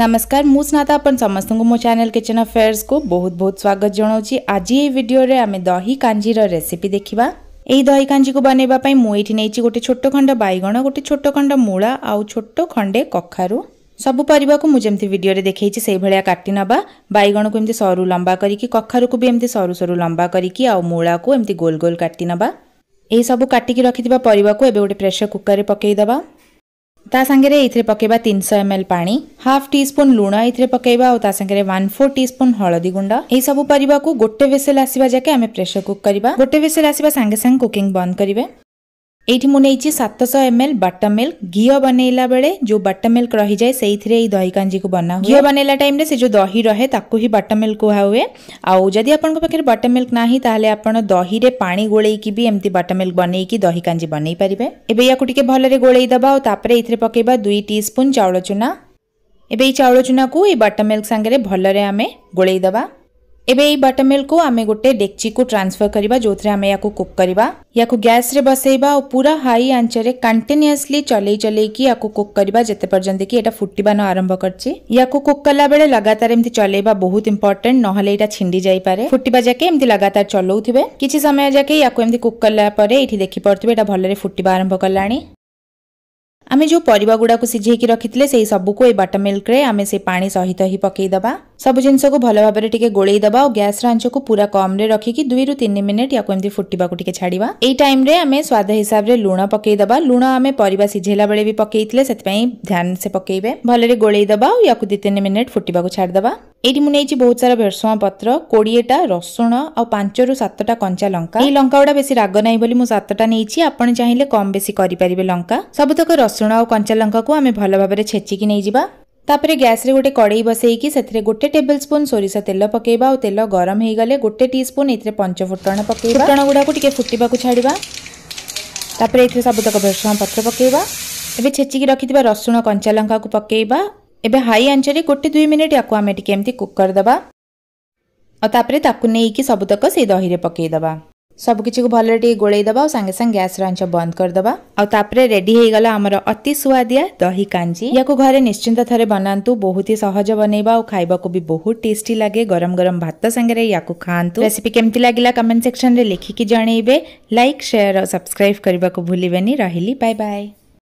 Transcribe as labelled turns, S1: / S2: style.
S1: ନମସ୍କାର ମୁଁ ସ୍ନାତା ଆପଣ ସମସ୍ତଙ୍କୁ ମୋ ଚ୍ୟାନେଲ କିଚେନ୍ ଆଫେୟାର୍ସକୁ ବହୁତ ବହୁତ ସ୍ୱାଗତ ଜଣାଉଛି ଆଜି ଏହି ଭିଡ଼ିଓରେ ଆମେ ଦହି କାଞ୍ଜିର ରେସିପି ଦେଖିବା ଏହି ଦହି କାଞ୍ଜିକୁ ବନେଇବା ପାଇଁ ମୁଁ ଏଇଠି ନେଇଛି ଗୋଟେ ଛୋଟ ଖଣ୍ଡ ବାଇଗଣ ଗୋଟେ ଛୋଟ ଖଣ୍ଡ ମୂଳା ଆଉ ଛୋଟ ଖଣ୍ଡେ କଖାରୁ ସବୁ ପରିବାକୁ ମୁଁ ଯେମିତି ଭିଡ଼ିଓରେ ଦେଖେଇଛି ସେଇଭଳିଆ କାଟି ନେବା ବାଇଗଣକୁ ଏମିତି ସରୁ ଲମ୍ବା କରିକି କଖାରୁକୁ ବି ଏମିତି ସରୁ ସରୁ ଲମ୍ବା କରିକି ଆଉ ମୂଳାକୁ ଏମିତି ଗୋଲ ଗୋଲ କାଟି ନେବା ଏହିସବୁ କାଟିକି ରଖିଥିବା ପରିବାକୁ ଏବେ ଗୋଟେ ପ୍ରେସର କୁକରରେ ପକାଇଦେବା तासंगे ये पकेबा तीन सौ एम हाफ टी स्पून लुण ये पकेबा और तासंगे वन फोर टी स्पून हलदी गुंड यू पर गोटे वेसेल आसवा जाके आम प्रेसर कुक करवा गोटे वेसेल आसवा सांगे सांग कुकिंग बंद करेंगे ये मुझे सतश एम एल बटर मिल्क घी बनैला बेले जो बटर मिल्क रही जाए से दही कांजी को बना घी बनैला टाइम से जो दही रहे ही बटर मिल्क कह हुए आदि आप बटर मिल्क ना तो आप दही में पा गोल एमती बटर मिल्क बनई दही कांजी बनई पारे एवं या कोई गोल गोलईदे ये पकईवा दुई टी स्पून चाउल चूना एवं चाउल चूना को ये बटर मिल्क सांगे भल गोल एबे ए बटर मिल्क को आमे गोटे डेक्ची को ट्रांसफर करिबा जोथरे आमे याकू कुक करिबा याकू गैस रे बसेबा ओ पूरा हाई आंच रे कंटीन्यूअसली चले चले की याकू कुक करिबा जते पर्यंत की एटा फुटिबा न आरंभ करची याकू कुक कला बेले लगातार एमति चलेबा बहुत इंपोर्टेंट नहले एटा छिंडी जाई पारे फुटिबा जके एमति लगातार चलौथिबे किछि समय जके याकू एमति कुक कला परे इठी देखि पर्थिबे एटा भलरे फुटिबा आरंभ करलाणी आमे जो परिबा गुडा को सिझे की रखितले सेई सबबु ए बटर मिल्क रे आमे से पानी सहित ही पकेई दबा ସବୁ ଜିନିଷକୁ ଭଲ ଭାବରେ ଟିକେ ଗୋଳେଇ ଦେବା ଓ ଗ୍ୟାସ୍ର ଆଞ୍ଚକୁ ପୁରା କମ୍ରେ ରଖିକି ଦୁଇରୁ ତିନି ମିନିଟ୍ ୟାକୁ ଏମିତି ଫୁଟିବାକୁ ଟିକେ ଛାଡ଼ିବା ଏଇ ଟାଇମ୍ରେ ଆମେ ସ୍ୱାଦ ହିସାବରେ ଲୁଣ ପକେଇଦେବା ଲୁଣ ଆମେ ପରିବା ସିଝେଇଲା ବେଳେ ବି ପକେଇଥିଲେ ସେଥିପାଇଁ ଧ୍ୟାନ ସେ ପକେଇବେ ଭଲରେ ଗୋଳେଇ ଦେବା ଆଉ ୟାକୁ ଦୁଇ ତିନି ମିନିଟ୍ ଫୁଟିବାକୁ ଛାଡ଼ିଦେବା ଏଇଠି ମୁଁ ନେଇଛି ବହୁତ ସାରା ଭେରସୁଆଁ ପତ୍ର କୋଡ଼ିଏଟା ରସୁଣ ଆଉ ପାଞ୍ଚରୁ ସାତଟା କଞ୍ଚା ଲଙ୍କା ଏଇ ଲଙ୍କା ଗୁଡ଼ା ବେଶୀ ରାଗ ନାହିଁ ବୋଲି ମୁଁ ସାତଟା ନେଇଛି ଆପଣ ଚାହିଁଲେ କମ୍ ବେଶୀ କରିପାରିବେ ଲଙ୍କା ସବୁତକ ରସୁଣ ଆଉ କଞ୍ଚା ଲଙ୍କାକୁ ଆମେ ଭଲ ଭାବରେ ଛେଚିକି ନେଇଯିବା ତାପରେ ଗ୍ୟାସ୍ରେ ଗୋଟେ କଡ଼େଇ ବସେଇକି ସେଥିରେ ଗୋଟେ ଟେବଲ୍ ସ୍ପୁନ୍ ସୋରିଷ ତେଲ ପକେଇବା ଆଉ ତେଲ ଗରମ ହେଇଗଲେ ଗୋଟେ ଟି ସ୍ପୁନ୍ ଏଥିରେ ପଞ୍ଚଫୁଟଣ ପକେଇବା ଫୁଟଣ ଗୁଡ଼ାକୁ ଟିକେ ଫୁଟିବାକୁ ଛାଡ଼ିବା ତାପରେ ଏଥିରେ ସବୁତକ ଭେରସୁଙ୍ଗା ପତ୍ର ପକେଇବା ଏବେ ଛେଚିକି ରଖିଥିବା ରସୁଣ କଞ୍ଚା ଲଙ୍କାକୁ ପକେଇବା ଏବେ ହାଇ ଆଞ୍ଚରେ ଗୋଟେ ଦୁଇ ମିନିଟ୍ ୟାକୁ ଆମେ ଟିକେ ଏମିତି କୁକ୍ କରିଦେବା ଆଉ ତାପରେ ତାକୁ ନେଇକି ସବୁତକ ସେଇ ଦହିରେ ପକେଇଦେବା ସବୁକିଛିକୁ ଭଲରେ ଟିକେ ଗୋଳେଇ ଦେବା ଆଉ ସାଙ୍ଗେ ସାଙ୍ଗେ ଗ୍ୟାସ୍ର ଆଞ୍ଚ ବନ୍ଦ କରିଦେବା ଆଉ ତାପରେ ରେଡି ହେଇଗଲା ଆମର ଅତି ସୁଆଦିଆ ଦହି କାଞ୍ଜି ୟାକୁ ଘରେ ନିଶ୍ଚିନ୍ତ ଥରେ ବନାନ୍ତୁ ବହୁତ ହି ସହଜ ବନେଇବା ଆଉ ଖାଇବାକୁ ବି ବହୁତ ଟେଷ୍ଟି ଲାଗେ ଗରମ ଗରମ ଭାତ ସାଙ୍ଗରେ ୟାକୁ ଖାଆନ୍ତୁ ରେସିପି କେମିତି ଲାଗିଲା କମେଣ୍ଟ ସେକ୍ସନରେ ଲେଖିକି ଜଣେଇବେ ଲାଇକ୍ ସେୟାର ଆଉ ସବସ୍କ୍ରାଇବ୍ କରିବାକୁ ଭୁଲିବେନି ରହିଲି ବାଏ ବାଏ